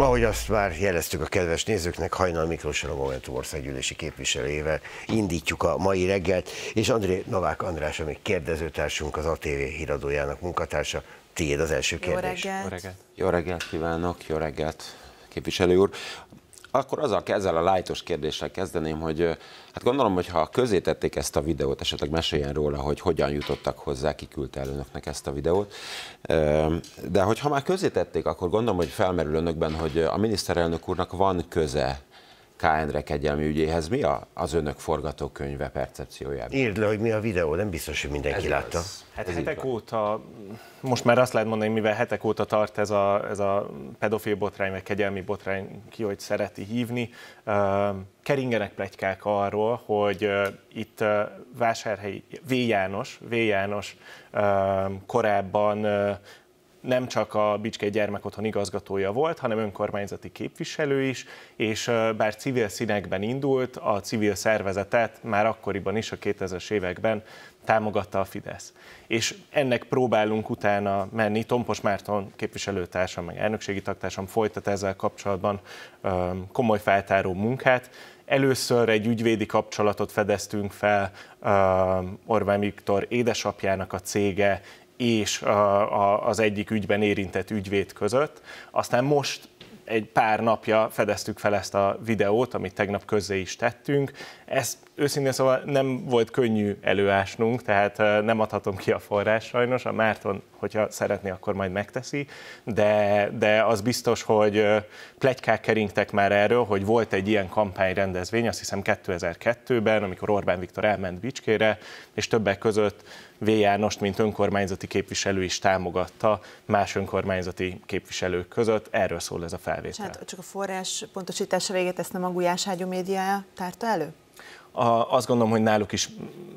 Ahogy azt már jeleztük a kedves nézőknek, Hajnal Miklós a Momentum országgyűlési képviselőjével indítjuk a mai reggelt, és André Novák András, ami kérdezőtársunk, az ATV híradójának munkatársa, tiéd az első kérdés. Jó reggelt! Jó reggelt, Jó reggelt kívánok, jó reggelt, képviselő úr akkor azzal, ezzel a lájtos kérdéssel kezdeném, hogy hát gondolom, hogy ha közé tették ezt a videót, esetleg meséljen róla, hogy hogyan jutottak hozzá, küldte el önöknek ezt a videót. De hogyha már közé tették, akkor gondolom, hogy felmerül önökben, hogy a miniszterelnök úrnak van köze K. Endre kegyelmi ügyéhez. Mi a, az önök forgatókönyve percepciójában? Írd le, hogy mi a videó, nem biztos, hogy mindenki ez látta. Az, hát ez hetek óta, most már azt lehet mondani, mivel hetek óta tart ez a, ez a pedofil botrány, vagy kegyelmi botrány, ki hogy szereti hívni, keringenek plegykák arról, hogy itt vásárhelyi V. János, v. János korábban nem csak a Bicske Gyermekotthon igazgatója volt, hanem önkormányzati képviselő is, és bár civil színekben indult, a civil szervezetet már akkoriban is, a 2000-es években támogatta a Fidesz. És ennek próbálunk utána menni. Tompos Márton képviselőtársam, meg elnökségi taktársam folytat ezzel kapcsolatban komoly feltáró munkát. Először egy ügyvédi kapcsolatot fedeztünk fel Orbán Viktor édesapjának a cége és az egyik ügyben érintett ügyvéd között. Aztán most egy pár napja fedeztük fel ezt a videót, amit tegnap közzé is tettünk. Ez őszintén szóval nem volt könnyű előásnunk, tehát nem adhatom ki a forrás sajnos. A Márton, hogyha szeretné, akkor majd megteszi, de, de az biztos, hogy plegykák keringtek már erről, hogy volt egy ilyen kampányrendezvény, azt hiszem 2002-ben, amikor Orbán Viktor elment Bicskére, és többek között V. Jánost, mint önkormányzati képviselő is támogatta más önkormányzati képviselők között. Erről szól ez a felvétel. Hát csak a forrás pontosítása éget ezt nem a Gulyás Ágyú médiája tárta elő? a, azt gondolom, hogy náluk is,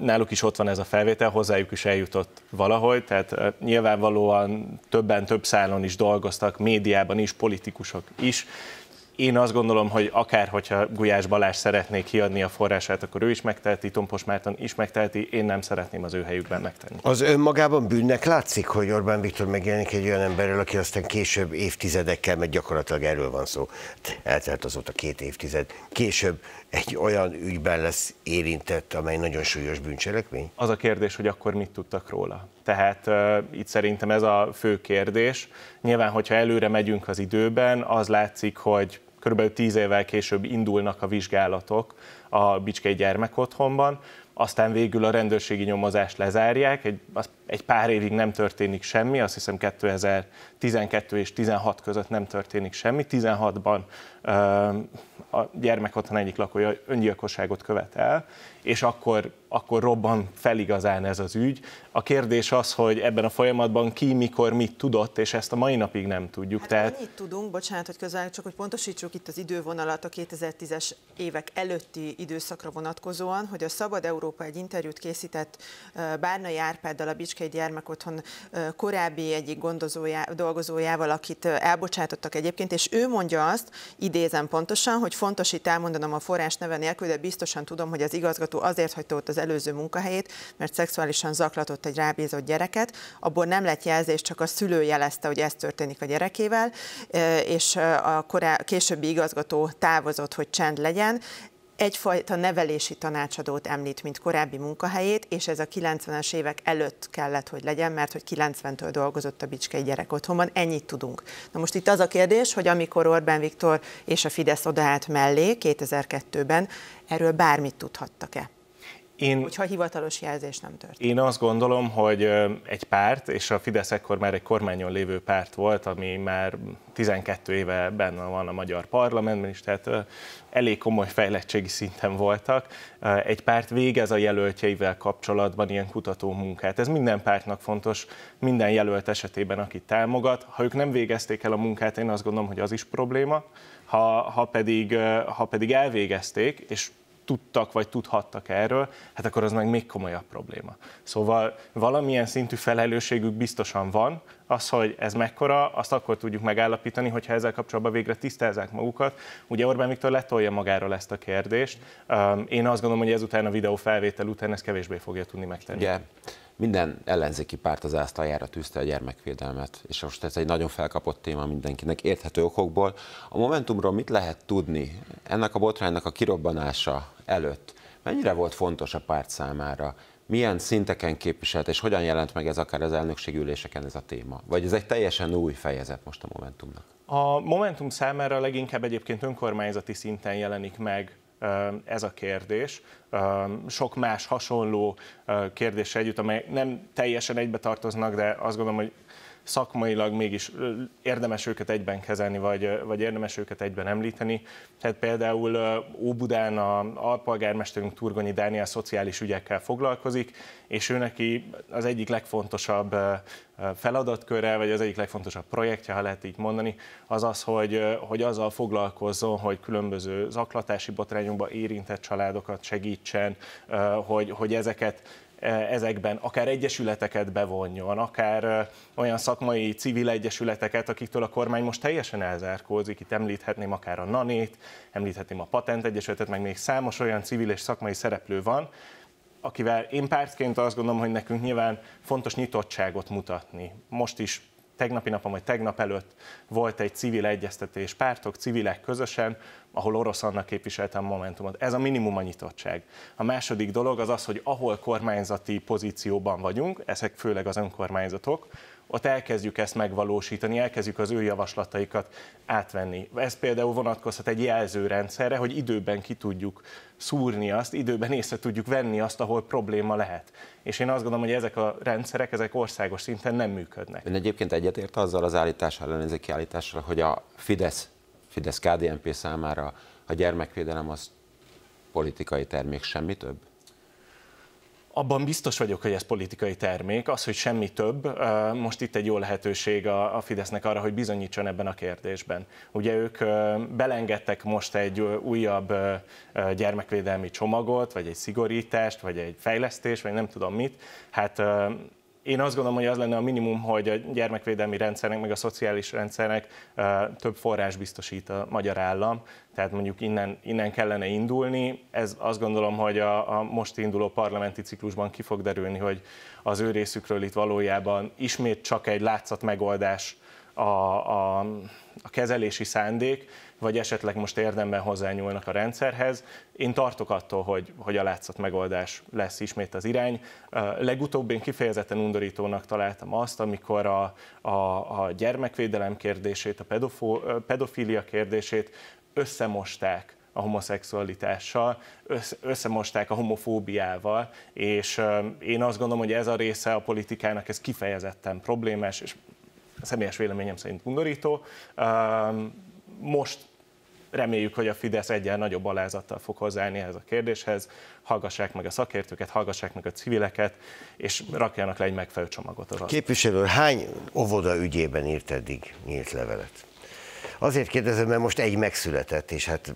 náluk is ott van ez a felvétel, hozzájuk is eljutott valahogy, tehát nyilvánvalóan többen több szálon is dolgoztak, médiában is, politikusok is, én azt gondolom, hogy akár, hogyha Gulyás Balázs szeretnék kiadni a forrását, akkor ő is megteheti, Tompos Márton is megteheti, én nem szeretném az ő helyükben megtenni. Az önmagában bűnnek látszik, hogy Orbán Viktor megjelenik egy olyan emberrel, aki aztán később évtizedekkel, mert gyakorlatilag erről van szó, hát eltelt azóta két évtized, később egy olyan ügyben lesz érintett, amely nagyon súlyos bűncselekmény? Az a kérdés, hogy akkor mit tudtak róla. Tehát uh, itt szerintem ez a fő kérdés. Nyilván, hogyha előre megyünk az időben, az látszik, hogy körülbelül tíz évvel később indulnak a vizsgálatok a Bicskei Gyermekotthonban, aztán végül a rendőrségi nyomozást lezárják, egy, az, egy pár évig nem történik semmi, azt hiszem 2012 és 16 között nem történik semmi, 16-ban a gyermek egyik lakója öngyilkosságot követ el, és akkor, akkor robban fel igazán ez az ügy. A kérdés az, hogy ebben a folyamatban ki, mikor, mit tudott, és ezt a mai napig nem tudjuk. Hát Tehát... Annyit tudunk, bocsánat, hogy közel, csak hogy pontosítsuk itt az idővonalat a 2010-es évek előtti időszakra vonatkozóan, hogy a Szabad Európa egy interjút készített Bárnai Árpáddal, a Bicskei Gyermekotthon korábbi egyik gondozójá, dolgozójával, akit elbocsátottak egyébként, és ő mondja azt, idézem pontosan, hogy fontos itt elmondanom a forrás neve nélkül, de biztosan tudom, hogy az igazgató fogvatartó azért hagyta ott az előző munkahelyét, mert szexuálisan zaklatott egy rábízott gyereket, abból nem lett jelzés, csak a szülő jelezte, hogy ez történik a gyerekével, és a korá, későbbi igazgató távozott, hogy csend legyen egyfajta nevelési tanácsadót említ, mint korábbi munkahelyét, és ez a 90-es évek előtt kellett, hogy legyen, mert hogy 90-től dolgozott a Bicskei Gyerek Otthonban, ennyit tudunk. Na most itt az a kérdés, hogy amikor Orbán Viktor és a Fidesz odaállt mellé 2002-ben, erről bármit tudhattak-e? Én, hogyha hivatalos jelzés nem történt. Én azt gondolom, hogy egy párt, és a Fidesz ekkor már egy kormányon lévő párt volt, ami már 12 éve benne van a magyar parlamentben is, tehát elég komoly fejlettségi szinten voltak. Egy párt végez a jelöltjeivel kapcsolatban ilyen kutató munkát. Ez minden pártnak fontos, minden jelölt esetében, aki támogat. Ha ők nem végezték el a munkát, én azt gondolom, hogy az is probléma. Ha, ha, pedig, ha pedig elvégezték, és tudtak vagy tudhattak erről, hát akkor az meg még komolyabb probléma. Szóval valamilyen szintű felelősségük biztosan van, az, hogy ez mekkora, azt akkor tudjuk megállapítani, hogyha ezzel kapcsolatban végre tisztázzák magukat. Ugye Orbán Viktor letolja magáról ezt a kérdést. Én azt gondolom, hogy ezután a videó felvétel után ez kevésbé fogja tudni megtenni. Yeah minden ellenzéki párt az ásztaljára tűzte a gyermekvédelmet, és most ez egy nagyon felkapott téma mindenkinek érthető okokból. A Momentumról mit lehet tudni ennek a botránynak a kirobbanása előtt? Mennyire volt fontos a párt számára? Milyen szinteken képviselt, és hogyan jelent meg ez akár az elnökségi üléseken ez a téma? Vagy ez egy teljesen új fejezet most a Momentumnak? A Momentum számára leginkább egyébként önkormányzati szinten jelenik meg ez a kérdés. Sok más hasonló kérdés együtt, amelyek nem teljesen egybe tartoznak, de azt gondolom, hogy szakmailag mégis érdemes őket egyben kezelni, vagy, vagy érdemes őket egyben említeni. Tehát például Óbudán a alpolgármesterünk Turgonyi Dániel szociális ügyekkel foglalkozik, és ő neki az egyik legfontosabb feladatköre, vagy az egyik legfontosabb projektje, ha lehet így mondani, az az, hogy, hogy azzal foglalkozzon, hogy különböző zaklatási botrányokba érintett családokat segítsen, hogy, hogy ezeket E, ezekben, akár egyesületeket bevonjon, akár e, olyan szakmai civil egyesületeket, akiktől a kormány most teljesen elzárkózik. Itt említhetném akár a NANÉT, említhetném a Patent Egyesületet, meg még számos olyan civil és szakmai szereplő van, akivel én pártként azt gondolom, hogy nekünk nyilván fontos nyitottságot mutatni. Most is tegnapi napon vagy tegnap előtt volt egy civil egyeztetés, pártok, civilek közösen, ahol orosz annak képviselte a Momentumot. Ez a minimum a nyitottság. A második dolog az az, hogy ahol kormányzati pozícióban vagyunk, ezek főleg az önkormányzatok, ott elkezdjük ezt megvalósítani, elkezdjük az ő javaslataikat átvenni. Ez például vonatkozhat egy jelzőrendszerre, hogy időben ki tudjuk szúrni azt, időben észre tudjuk venni azt, ahol probléma lehet. És én azt gondolom, hogy ezek a rendszerek, ezek országos szinten nem működnek. Ön egyébként egyetért azzal az állítással, ellenzéki kiállítással, hogy a Fidesz, Fidesz KDNP számára a gyermekvédelem az politikai termék, semmi több? Abban biztos vagyok, hogy ez politikai termék, az, hogy semmi több, most itt egy jó lehetőség a Fidesznek arra, hogy bizonyítson ebben a kérdésben. Ugye ők belengedtek most egy újabb gyermekvédelmi csomagot, vagy egy szigorítást, vagy egy fejlesztést, vagy nem tudom mit. Hát én azt gondolom, hogy az lenne a minimum, hogy a gyermekvédelmi rendszernek, meg a szociális rendszernek több forrás biztosít a magyar állam, tehát mondjuk innen, innen kellene indulni. Ez azt gondolom, hogy a, a most induló parlamenti ciklusban ki fog derülni, hogy az ő részükről itt valójában ismét csak egy látszat megoldás a, a, a kezelési szándék, vagy esetleg most érdemben hozzányúlnak a rendszerhez. Én tartok attól, hogy, hogy a látszat megoldás lesz ismét az irány. Legutóbb én kifejezetten undorítónak találtam azt, amikor a, a, a gyermekvédelem kérdését, a pedofó, pedofília kérdését összemosták a homoszexualitással, összemosták a homofóbiával, és én azt gondolom, hogy ez a része a politikának, ez kifejezetten problémás, és személyes véleményem szerint undorító. Most reméljük, hogy a Fidesz egyen nagyobb alázattal fog hozzáállni ehhez a kérdéshez, hallgassák meg a szakértőket, hallgassák meg a civileket, és rakjanak le egy megfelelő csomagot. Az Képviselő, hány óvoda ügyében írt eddig nyílt levelet? Azért kérdezem, mert most egy megszületett, és hát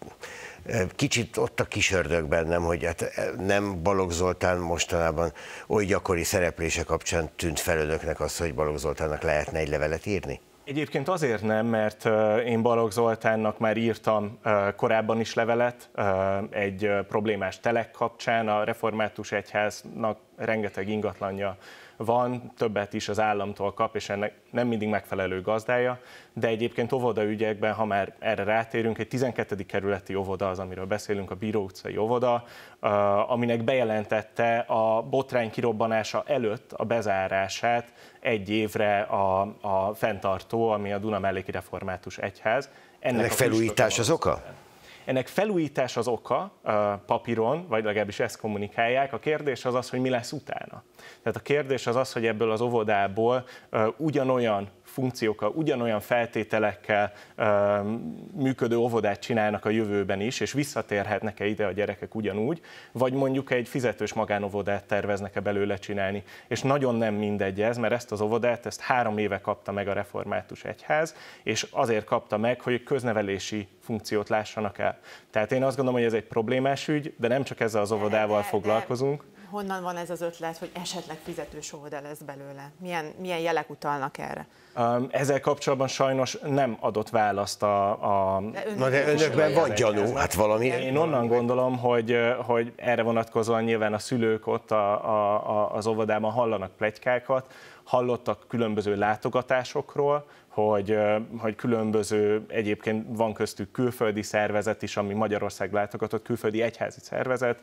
kicsit ott a kis ördög bennem, hogy hát nem Balogh Zoltán mostanában oly gyakori szereplése kapcsán tűnt fel önöknek az, hogy Balogh Zoltánnak lehetne egy levelet írni? Egyébként azért nem, mert én Balogh Zoltánnak már írtam korábban is levelet egy problémás telek kapcsán. A református egyháznak rengeteg ingatlanja van, többet is az államtól kap, és ennek nem mindig megfelelő gazdája, de egyébként ügyekben, ha már erre rátérünk, egy 12. kerületi óvoda az, amiről beszélünk, a Bíró utcai óvoda, aminek bejelentette a botrány kirobbanása előtt a bezárását egy évre a, a fenntartó, ami a Duna melléki református egyház. Ennek, Ennek felújítás az oka? Szépen. Ennek felújítás az oka papíron, vagy legalábbis ezt kommunikálják. A kérdés az az, hogy mi lesz utána. Tehát a kérdés az az, hogy ebből az óvodából ugyanolyan funkciókkal, ugyanolyan feltételekkel működő óvodát csinálnak a jövőben is, és visszatérhetnek-e ide a gyerekek ugyanúgy, vagy mondjuk egy fizetős magánóvodát terveznek-e belőle csinálni. És nagyon nem mindegy ez, mert ezt az óvodát, ezt három éve kapta meg a református egyház, és azért kapta meg, hogy köznevelési funkciót lássanak el. Tehát én azt gondolom, hogy ez egy problémás ügy, de nem csak ezzel az óvodával de, de, foglalkozunk. De honnan van ez az ötlet, hogy esetleg fizetős óvoda lesz belőle? Milyen, milyen jelek utalnak erre? Ezzel kapcsolatban sajnos nem adott választ a... a de ön de önökben van gyanú, hát valami... Én onnan gondolom, hogy, hogy erre vonatkozóan nyilván a szülők ott a, a, a, az óvodában hallanak plegykákat, hallottak különböző látogatásokról, hogy, hogy különböző, egyébként van köztük külföldi szervezet is, ami Magyarország látogatott, külföldi egyházi szervezet,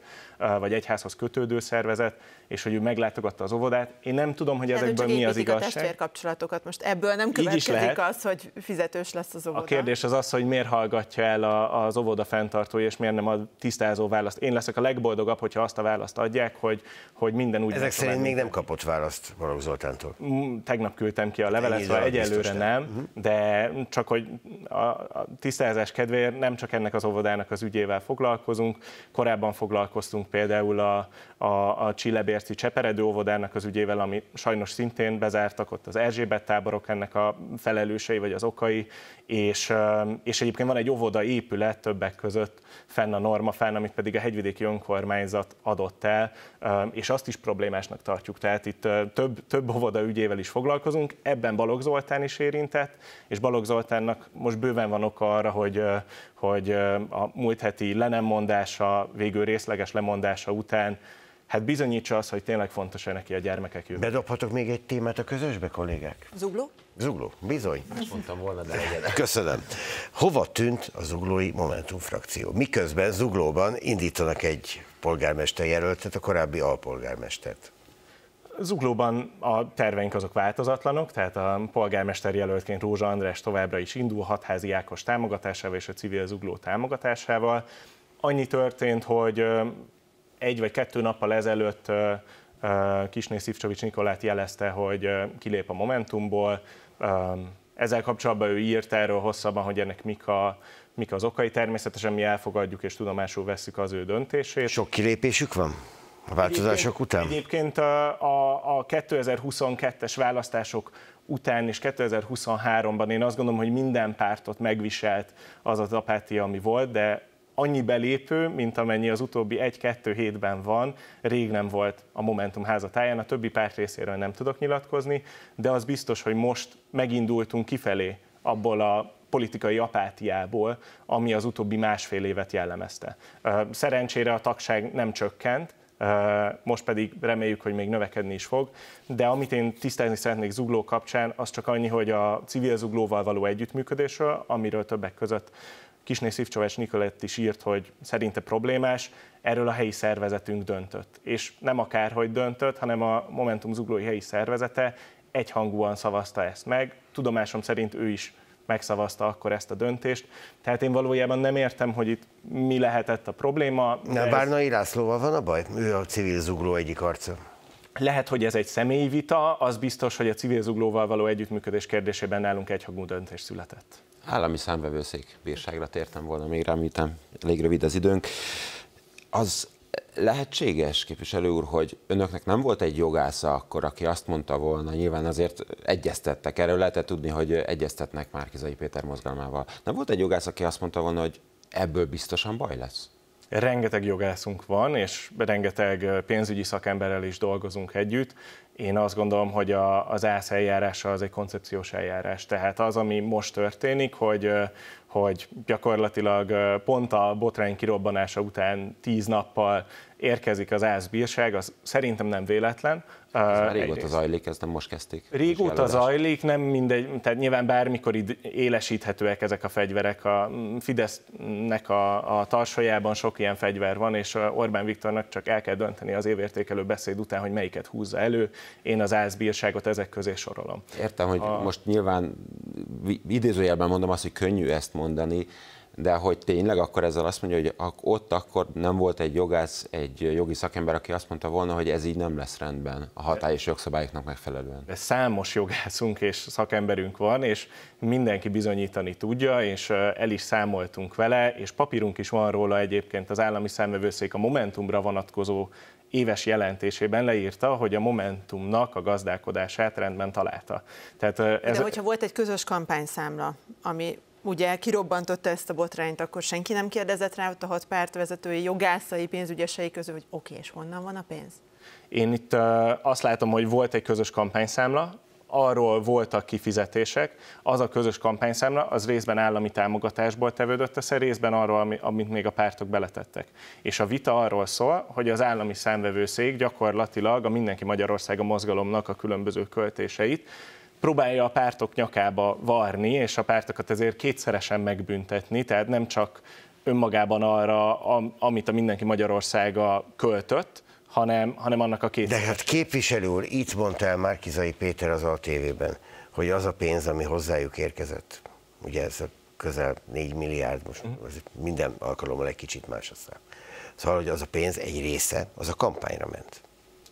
vagy egyházhoz kötődő szervezet, és hogy ő meglátogatta az óvodát. Én nem tudom, hogy hát, ezekből mi az igazság. a testvérkapcsolatokat most ebből nem következik az, hogy fizetős lesz az óvoda. A kérdés az az, hogy miért hallgatja el a, az óvoda fenntartója, és miért nem a tisztázó választ. Én leszek a legboldogabb, hogyha azt a választ adják, hogy, hogy minden úgy. Ezek szerint még nem kapott választ Balogh Zoltántól. Mm, tegnap küldtem ki a levelet, szóval egyelőre nem uh-huh. de csak hogy a, a tisztázás kedvéért nem csak ennek az óvodának az ügyével foglalkozunk, korábban foglalkoztunk például a, a, a Csillebérci Cseperedő óvodának az ügyével, ami sajnos szintén bezártak, ott az Erzsébet táborok ennek a felelősei vagy az okai, és, és egyébként van egy óvoda épület többek között fenn a norma fenn, amit pedig a hegyvidéki önkormányzat adott el, és azt is problémásnak tartjuk. Tehát itt több, több óvoda ügyével is foglalkozunk, ebben Balogh Zoltán is érint, létet, és Balogh Zoltánnak most bőven van oka arra, hogy, hogy a múlt heti lenemondása, végül részleges lemondása után hát bizonyítsa az, hogy tényleg fontos-e neki a gyermekek jövő. Bedobhatok még egy témát a közösbe, kollégák? Zugló? Zugló, bizony. Most mondtam volna, de legyen. Köszönöm. Hova tűnt a zuglói Momentum frakció? Miközben Zuglóban indítanak egy polgármester jelöltet, a korábbi alpolgármestert. Zuglóban a terveink azok változatlanok, tehát a polgármester jelöltként Rózsa András továbbra is indul hatházi Ákos támogatásával és a civil zugló támogatásával. Annyi történt, hogy egy vagy kettő nappal ezelőtt Kisné Szivcsovics Nikolát jelezte, hogy kilép a Momentumból. Ezzel kapcsolatban ő írt erről hosszabban, hogy ennek mik, a, mik az okai. Természetesen mi elfogadjuk és tudomásul veszük az ő döntését. Sok kilépésük van? A változások egyébként, után? Egyébként a, a 2022-es választások után és 2023-ban én azt gondolom, hogy minden pártot megviselt az az apátia, ami volt, de annyi belépő, mint amennyi az utóbbi egy-kettő hétben van, rég nem volt a Momentum házatáján, a többi párt részéről nem tudok nyilatkozni, de az biztos, hogy most megindultunk kifelé abból a politikai apátiából, ami az utóbbi másfél évet jellemezte. Szerencsére a tagság nem csökkent, most pedig reméljük, hogy még növekedni is fog. De amit én tisztelni szeretnék zugló kapcsán, az csak annyi, hogy a civil zuglóval való együttműködésről, amiről többek között Kisné Szívcsovás Nikolett is írt, hogy szerinte problémás, erről a helyi szervezetünk döntött. És nem akárhogy döntött, hanem a Momentum Zuglói helyi szervezete egyhangúan szavazta ezt meg. Tudomásom szerint ő is megszavazta akkor ezt a döntést. Tehát én valójában nem értem, hogy itt mi lehetett a probléma. Na, ez... Bárnai Lászlóval van a baj? Ő a civil zugló egyik arca. Lehet, hogy ez egy személyi vita, az biztos, hogy a civil zuglóval való együttműködés kérdésében nálunk egyhangú döntés született. Állami számvevőszék bírságra tértem volna még rá, miután elég rövid az időnk. Az lehetséges, képviselő úr, hogy önöknek nem volt egy jogásza akkor, aki azt mondta volna, nyilván azért egyeztettek, erről lehetett tudni, hogy egyeztetnek már Péter mozgalmával. Nem volt egy jogász, aki azt mondta volna, hogy ebből biztosan baj lesz? Rengeteg jogászunk van, és rengeteg pénzügyi szakemberrel is dolgozunk együtt. Én azt gondolom, hogy a, az ász eljárása az egy koncepciós eljárás. Tehát az, ami most történik, hogy hogy gyakorlatilag pont a botrány kirobbanása után tíz nappal érkezik az ászbírság, az szerintem nem véletlen. Ez már régóta egyrészt. zajlik, ezt nem most kezdték. Régóta zajlik, nem mindegy, tehát nyilván bármikor élesíthetőek ezek a fegyverek. A Fidesznek a, a tarsajában sok ilyen fegyver van, és Orbán Viktornak csak el kell dönteni az évértékelő beszéd után, hogy melyiket húzza elő. Én az ászbírságot ezek közé sorolom. Értem, hogy a... most nyilván idézőjelben mondom azt, hogy könnyű ezt mondani, de hogy tényleg akkor ezzel azt mondja, hogy ott akkor nem volt egy jogász, egy jogi szakember, aki azt mondta volna, hogy ez így nem lesz rendben a hatályos jogszabályoknak megfelelően. De számos jogászunk és szakemberünk van, és mindenki bizonyítani tudja, és el is számoltunk vele, és papírunk is van róla egyébként az állami számvevőszék a Momentumra vonatkozó éves jelentésében leírta, hogy a Momentumnak a gazdálkodását rendben találta. Tehát ez... De hogyha volt egy közös kampányszámla, ami ugye kirobbantotta ezt a botrányt, akkor senki nem kérdezett rá ott a hat pártvezetői, jogászai, pénzügyesei közül, hogy oké, okay, és honnan van a pénz? Én itt azt látom, hogy volt egy közös kampányszámla, arról voltak kifizetések, az a közös kampányszámla, az részben állami támogatásból tevődött össze, részben arról, ami, amit még a pártok beletettek. És a vita arról szól, hogy az állami számvevőszék gyakorlatilag a Mindenki Magyarországa mozgalomnak a különböző költéseit próbálja a pártok nyakába varni, és a pártokat ezért kétszeresen megbüntetni, tehát nem csak önmagában arra, amit a Mindenki Magyarországa költött, hanem, hanem annak a két. De hát képviselő úr, itt mondta el Márkizai Péter az ATV-ben, hogy az a pénz, ami hozzájuk érkezett, ugye ez a közel 4 milliárd, most az mhm. minden alkalommal egy kicsit más a szám. Szóval, hogy az a pénz egy része, az a kampányra ment.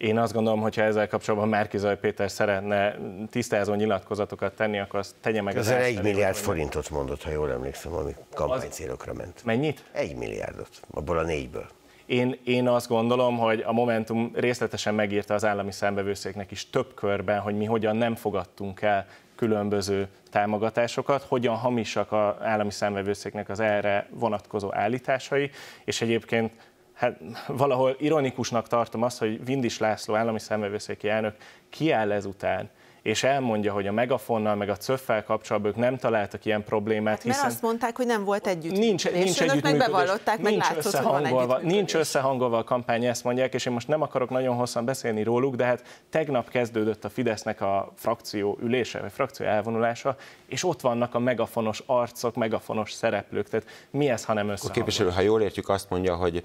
Én azt gondolom, hogy ha ezzel kapcsolatban Márkizaj Péter szeretne tisztázó nyilatkozatokat tenni, akkor azt tegye meg. Ez egy milliárd forintot mondott, ha jól emlékszem, ami kampánycélokra ment. Mennyit? Egy milliárdot, abból a négyből. Én, én azt gondolom, hogy a Momentum részletesen megírta az állami számbevőszéknek is több körben, hogy mi hogyan nem fogadtunk el különböző támogatásokat, hogyan hamisak az állami számvevőszéknek az erre vonatkozó állításai, és egyébként hát valahol ironikusnak tartom azt, hogy Vindis László állami szemvevőszéki elnök kiáll ezután, és elmondja, hogy a megafonnal, meg a cöffel kapcsolatban ők nem találtak ilyen problémát. Hát, mert hiszen azt mondták, hogy nem volt együtt. Nincs, nincs együtt meg bevallották, meg nincs látszott, összehangolva, hogy Nincs összehangolva a kampány, ezt mondják, és én most nem akarok nagyon hosszan beszélni róluk, de hát tegnap kezdődött a Fidesznek a frakció ülése, vagy frakció elvonulása, és ott vannak a megafonos arcok, megafonos szereplők. Tehát mi ez, ha nem összehangolva? A képviselő, ha jól értjük, azt mondja, hogy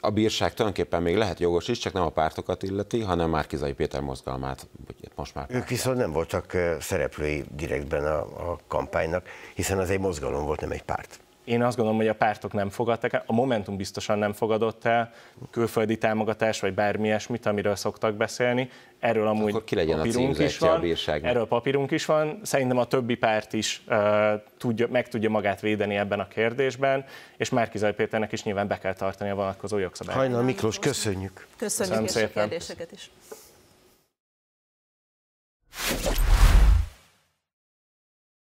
a bírság tulajdonképpen még lehet jogos is, csak nem a pártokat illeti, hanem már Kizai Péter mozgalmát. Most már ők viszont nem voltak szereplői direktben a, a kampánynak, hiszen az egy mozgalom volt, nem egy párt. Én azt gondolom, hogy a pártok nem fogadtak el, a Momentum biztosan nem fogadott el külföldi támogatás, vagy bármi ilyesmit, amiről szoktak beszélni. Erről amúgy Akkor ki legyen papírunk a is van. A Erről papírunk is van. Szerintem a többi párt is uh, tudja, meg tudja magát védeni ebben a kérdésben, és Márkizaj Péternek is nyilván be kell tartani a vonatkozó jogszabályt. Hajnal Miklós, köszönjük. Köszönjük, köszönjük és a kérdéseket is.